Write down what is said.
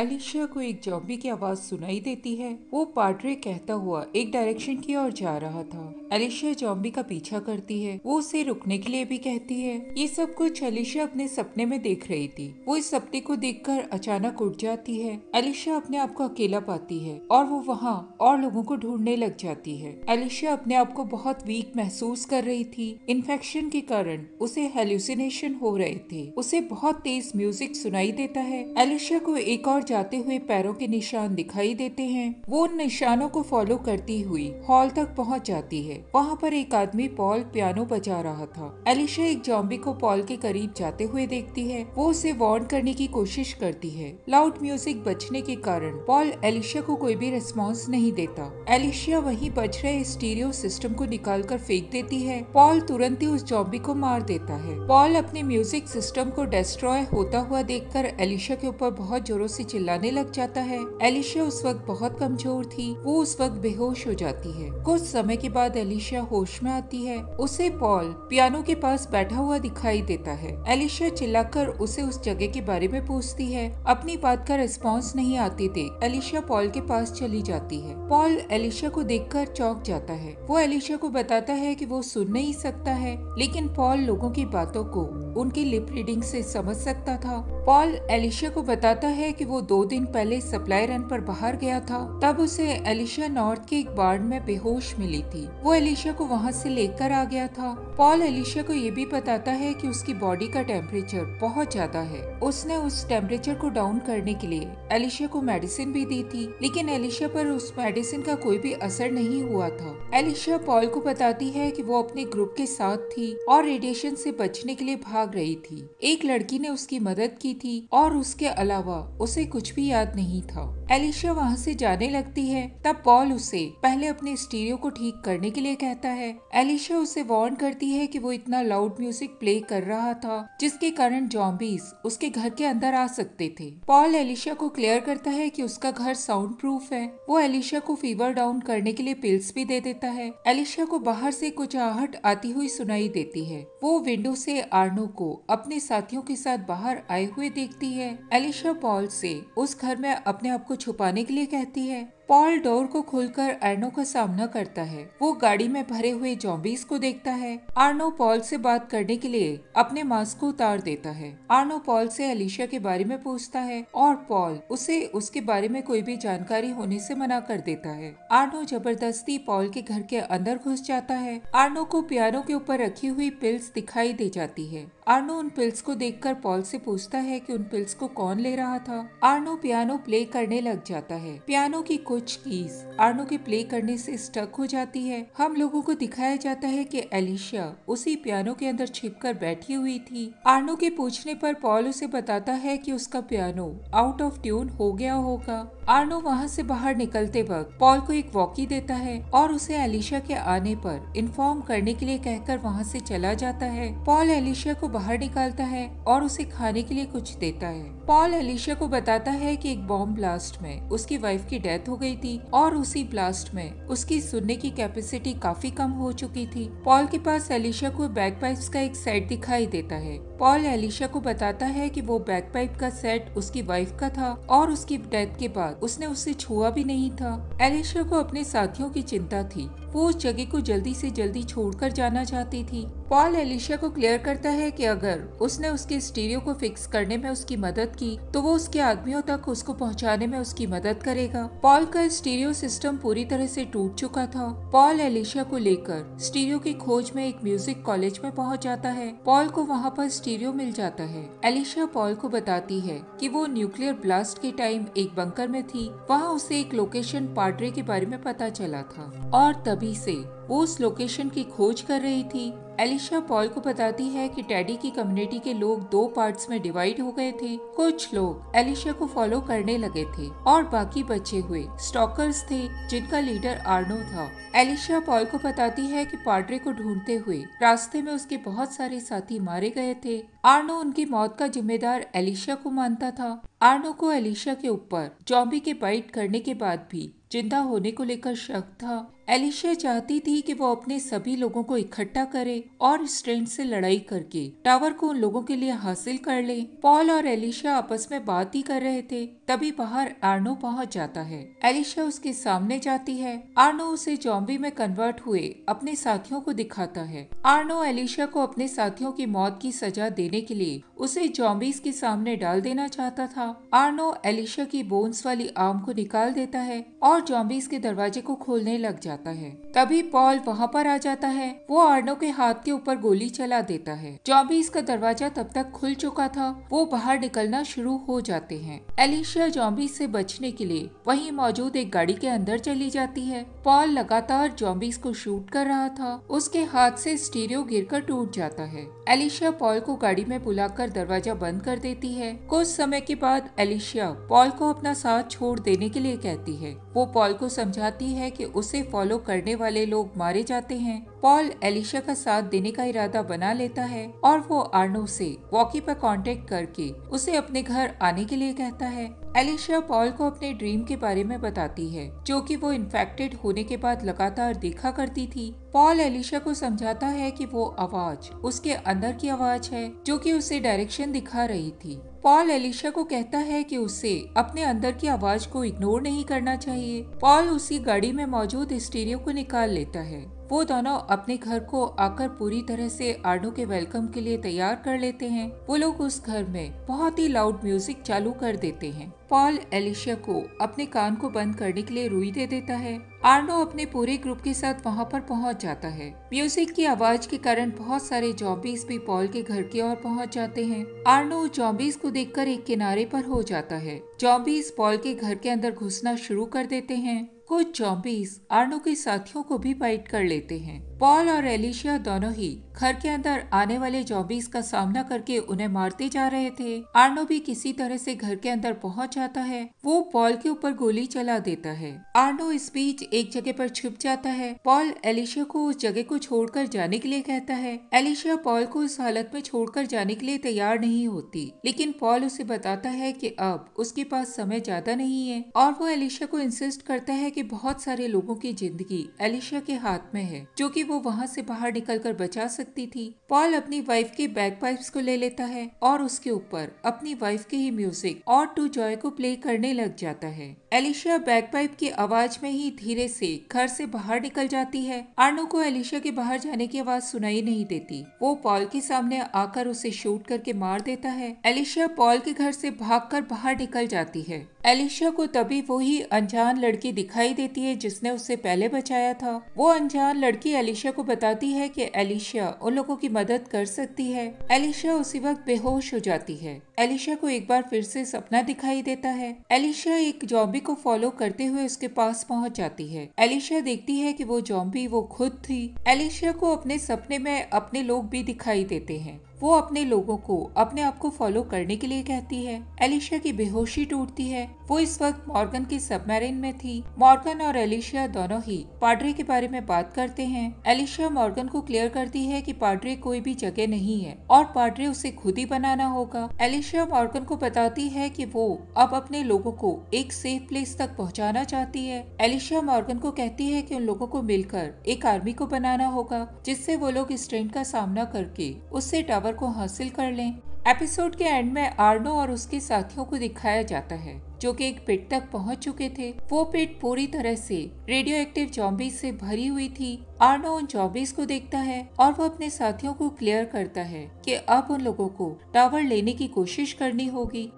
Alicia को एक zombie की आवाज़ सुनाई देती है वो पाड्रे कहता हुआ एक डायरेक्शन की ओर जा रहा था अलिशा जॉम्बी का पीछा करती है वो उसे रुकने के लिए भी कहती है ये सब कुछ अलिशा अपने सपने में देख रही थी वो इस सपने को देखकर अचानक उठ जाती है अलिशा अपने आप को अकेला पाती है और वो वहाँ और लोगों को ढूंढने लग जाती है अलिशा अपने आप को बहुत वीक महसूस कर रही थी इन्फेक्शन के कारण उसे हेल्यूसिनेशन हो रहे थे उसे बहुत तेज म्यूजिक सुनाई देता है अलिशा को एक और जाते हुए पैरों के निशान दिखाई देते हैं वो उन निशानों को फॉलो करती हुई हॉल तक पहुंच जाती है वहाँ पर एक आदमी पॉल पियानो बजा रहा था एलिशा एक जॉम्बी को पॉल के करीब जाते हुए देखती है वो उसे वार्न करने की कोशिश करती है लाउड म्यूजिक बजने के कारण पॉल एलिशा को कोई भी रेस्पॉन्स नहीं देता एलिशिया वही बज रहे स्टीरियो सिस्टम को निकाल कर फेंक देती है पॉल तुरंत ही उस जॉम्बी को मार देता है पॉल अपने म्यूजिक सिस्टम को डिस्ट्रॉय होता हुआ कर एलिशा के ऊपर बहुत जोरों से चिल्लाने लग जाता है एलिशा उस वक्त बहुत कमजोर थी वो उस वक्त बेहोश हो जाती है कुछ समय के बाद एलिशा एलिशा होश में आती है उसे पॉल पियानो के पास बैठा हुआ दिखाई देता है एलिशा चिल्लाकर उसे उस जगह के बारे में पूछती है अपनी बात का रिस्पॉन्स नहीं आती देख एलिशा पॉल के पास चली जाती है पॉल एलिशा को कर चौंक जाता है वो एलिशा को बताता है की वो सुन नहीं सकता है लेकिन पॉल लोगों की बातों को उनकी लिप रीडिंग से समझ सकता था पॉल एलिशा को बताता है कि वो दो दिन पहले सप्लाई रन पर बाहर गया था तब उसे एलिशा नॉर्थ के एक बार्ड में बेहोश मिली थी वो एलिशा को वहाँ से लेकर आ गया था पॉल एलिशा को ये भी बताता है कि उसकी बॉडी का टेम्परेचर बहुत ज्यादा है उसने उस टेम्परेचर को डाउन करने के लिए एलिशा को मेडिसिन भी दी थी लेकिन एलिशा पर उस मेडिसिन का कोई भी असर नहीं हुआ था एलिशा पॉल को बताती है की वो अपने ग्रुप के साथ थी और रेडिएशन से बचने के लिए भाग भाग रही थी एक लड़की ने उसकी मदद की थी और उसके अलावा उसे कुछ भी याद नहीं था एलिशा वहाँ से जाने लगती है तब पॉल उसे पहले अपने स्टीरियो को ठीक करने के लिए कहता है एलिशा उसे वार्न करती है कि वो इतना लाउड म्यूजिक प्ले कर रहा था जिसके कारण जॉम्बीज उसके घर के अंदर आ सकते थे पॉल एलिशा को क्लियर करता है कि उसका घर साउंड प्रूफ है वो एलिशा को फीवर डाउन करने के लिए पिल्स भी दे देता है एलिशा को बाहर से कुछ आहट आती हुई सुनाई देती है वो विंडो से आर्नो को अपने साथियों के साथ बाहर आए हुए देखती है एलिशा पॉल से उस घर में अपने आप को छुपाने के लिए कहती है पॉल डोर को खोलकर आर्नो का सामना करता है वो गाड़ी में भरे हुए जॉम्बीज को देखता है आर्नो पॉल से बात करने के लिए अपने मास्क को उतार देता है आर्नो पॉल से अलीशा के बारे में पूछता है और पॉल उसे उसके बारे में कोई भी जानकारी होने से मना कर देता है आर्नो जबरदस्ती पॉल के घर के अंदर घुस जाता है आर्नो को पियानो के ऊपर रखी हुई पिल्स दिखाई दे जाती है आर्नो उन पिल्स को देखकर पॉल से पूछता है कि उन पिल्स को कौन ले रहा था आर्नो पियानो प्ले करने लग जाता है पियानो की कुछ कीज आर्नो के प्ले करने से स्टक हो जाती है हम लोगों को दिखाया जाता है कि एलिशिया उसी पियानो के अंदर छिपकर बैठी हुई थी आर्नो के पूछने पर पॉल उसे बताता है कि उसका पियानो आउट ऑफ ट्यून हो गया होगा आर्नो वहाँ से बाहर निकलते वक्त पॉल को एक वॉकी देता है और उसे एलिशा के आने पर इन्फॉर्म करने के लिए कहकर वहाँ से चला जाता है पॉल एलिशा को बाहर निकालता है और उसे खाने के लिए कुछ देता है पॉल एलिशा को बताता है कि एक बॉम्ब ब्लास्ट में उसकी वाइफ की डेथ हो गई थी और उसी ब्लास्ट में उसकी सुनने की कैपेसिटी काफी कम हो चुकी थी पॉल के पास एलिशा को पाइप का एक सेट दिखाई देता है पॉल एलिशा को बताता है की वो पाइप का सेट उसकी वाइफ का था और उसकी डेथ के बाद उसने उसे छुआ भी नहीं था एलिशा को अपने साथियों की चिंता थी वो उस जगह को जल्दी से जल्दी छोड़कर जाना चाहती थी पॉल एलिशा को क्लियर करता है कि अगर उसने उसके स्टीरियो को फिक्स करने में उसकी मदद की तो वो उसके आदमियों तक उसको पहुंचाने में उसकी मदद करेगा पॉल का स्टीरियो सिस्टम पूरी तरह से टूट चुका था पॉल एलिशा को लेकर स्टीरियो की खोज में एक म्यूजिक कॉलेज में पहुंच जाता है पॉल को वहां पर स्टीरियो मिल जाता है एलिशा पॉल को बताती है कि वो न्यूक्लियर ब्लास्ट के टाइम एक बंकर में थी वहाँ उसे एक लोकेशन पार्टरी के बारे में पता चला था और तभी से वो उस लोकेशन की खोज कर रही थी एलिशा पॉल को बताती है कि टैडी की कम्युनिटी के लोग दो पार्ट्स में डिवाइड हो गए थे कुछ लोग एलिशा को फॉलो करने लगे थे और बाकी बचे हुए स्टॉकर्स थे जिनका लीडर आर्नो था एलिशा पॉल को बताती है कि पाड्रे को ढूंढते हुए रास्ते में उसके बहुत सारे साथी मारे गए थे आर्नो उनकी मौत का जिम्मेदार एलिशा को मानता था आर्नो को एलिशा के ऊपर जॉम्बी के बाइट करने के बाद भी जिंदा होने को लेकर शक था एलिशा चाहती थी कि वो अपने सभी लोगों को इकट्ठा करे और इस से लड़ाई करके टावर को उन लोगों के लिए हासिल कर ले पॉल और एलिशा आपस में बात ही कर रहे थे तभी बाहर आर्नो पहुंच जाता है एलिशा उसके सामने जाती है आर्नो उसे जॉम्बी में कन्वर्ट हुए अपने साथियों को दिखाता है आर्नो एलिशा को अपने साथियों की मौत की सजा देने के लिए उसे जॉम्बीज के सामने डाल देना चाहता था आर्नो एलिशा की बोन्स वाली आम को निकाल देता है और जॉम्बीज के दरवाजे को खोलने लग जाता जाता है तभी पॉल वहाँ पर आ जाता है वो आर्नो के हाथ के ऊपर गोली चला देता है जॉम्बीज का दरवाजा तब तक खुल चुका था वो बाहर निकलना शुरू हो जाते हैं एलिशिया जॉम्बी से बचने के लिए वही मौजूद एक गाड़ी के अंदर चली जाती है पॉल लगातार जॉम्बीज को शूट कर रहा था उसके हाथ से स्टीरियो गिरकर टूट जाता है एलिशिया पॉल को गाड़ी में बुलाकर दरवाजा बंद कर देती है कुछ समय के बाद एलिशिया पॉल को अपना साथ छोड़ देने के लिए कहती है वो पॉल को समझाती है कि उसे फॉलो करने वाले लोग मारे जाते हैं पॉल एलिशा का साथ देने का इरादा बना लेता है और वो आर्नो से वॉकी पर कांटेक्ट करके उसे अपने घर आने के लिए कहता है एलिशिया पॉल को अपने ड्रीम के बारे में बताती है जो कि वो इन्फेक्टेड होने के बाद लगातार देखा करती थी पॉल एलिशा को समझाता है कि वो आवाज उसके अंदर की आवाज है जो कि उसे डायरेक्शन दिखा रही थी पॉल एलिशा को कहता है कि उसे अपने अंदर की आवाज को इग्नोर नहीं करना चाहिए पॉल उसी गाड़ी में मौजूद स्टीरियो को निकाल लेता है वो दोनों अपने घर को आकर पूरी तरह से आडो के वेलकम के लिए तैयार कर लेते हैं वो लोग उस घर में बहुत ही लाउड म्यूजिक चालू कर देते हैं पॉल एलिशिया को अपने कान को बंद करने के लिए रुई दे देता है आर्नो अपने पूरे ग्रुप के साथ वहाँ पर पहुँच जाता है म्यूजिक की आवाज के कारण बहुत सारे जॉबीज भी पॉल के घर की ओर पहुँच जाते हैं आर्नो जॉबीज को देखकर एक किनारे पर हो जाता है जॉबीज पॉल के घर के अंदर घुसना शुरू कर देते हैं कुछ जॉम्बीज आर्नो के साथियों को भी बाइट कर लेते हैं पॉल और एलिशिया दोनों ही घर के अंदर आने वाले जॉबीज का सामना करके उन्हें मारते जा रहे थे आर्नो भी किसी तरह से घर के अंदर पहुंच जाता है वो पॉल के ऊपर गोली चला देता है आर्नो इस बीच एक जगह पर छिप जाता है पॉल एलिशिया को उस जगह को छोड़कर जाने के लिए कहता है एलिशिया पॉल को उस हालत में छोड़कर जाने के लिए तैयार नहीं होती लेकिन पॉल उसे बताता है की अब उसके पास समय ज्यादा नहीं है और वो एलिशिया को इंसिस्ट करता है की बहुत सारे लोगों की जिंदगी एलिशिया के हाथ में है जो की वो वहाँ से बाहर निकल बचा सकते सकती थी पॉल अपनी वाइफ के बैक पाइप्स को ले लेता है और उसके ऊपर अपनी वाइफ के ही म्यूजिक और टू जॉय को प्ले करने लग जाता है एलिशा बैगपाइप की आवाज में ही धीरे से घर से बाहर निकल जाती है आर्नो को एलिशा के बाहर जाने की आवाज सुनाई नहीं देती वो पॉल के सामने आकर उसे शूट करके मार देता है एलिशा पॉल के घर से भागकर बाहर निकल जाती है एलिशा को तभी वही अनजान लड़की दिखाई देती है जिसने उससे पहले बचाया था वो अनजान लड़की एलिशा को बताती है कि एलिशा उन लोगों की मदद कर सकती है एलिशा उसी वक्त बेहोश हो जाती है एलिशा को एक बार फिर से सपना दिखाई देता है एलिशा एक जॉम्बी को फॉलो करते हुए उसके पास पहुंच जाती है एलिशा देखती है कि वो जॉम्बी वो खुद थी एलिशिया को अपने सपने में अपने लोग भी दिखाई देते हैं वो अपने लोगों को अपने आप को फॉलो करने के लिए कहती है एलिशिया की बेहोशी टूटती है वो इस वक्त मॉर्गन की सबमरीन में थी मॉर्गन और एलिशिया दोनों ही पाड्रे के बारे में बात करते हैं एलिशिया मॉर्गन को क्लियर करती है कि पाड्रे कोई भी जगह नहीं है और पाड्रे उसे खुद ही बनाना होगा एलिशिया मॉर्गन को बताती है की वो अब अपने लोगो को एक सेफ प्लेस तक पहुँचाना चाहती है एलिशिया मॉर्गन को कहती है की उन लोगों को मिलकर एक आर्मी को बनाना होगा जिससे वो लोग इस का सामना करके उससे टावर पावर को हासिल कर लें एपिसोड के एंड में आर्नो और उसके साथियों को दिखाया जाता है जो कि एक पिट तक पहुंच चुके थे वो पिट पूरी तरह से रेडियो एक्टिव जॉम्बीज से भरी हुई थी आर्नो उन जॉम्बीज को देखता है और वो अपने साथियों को क्लियर करता है कि अब उन लोगों को टावर लेने की कोशिश करनी होगी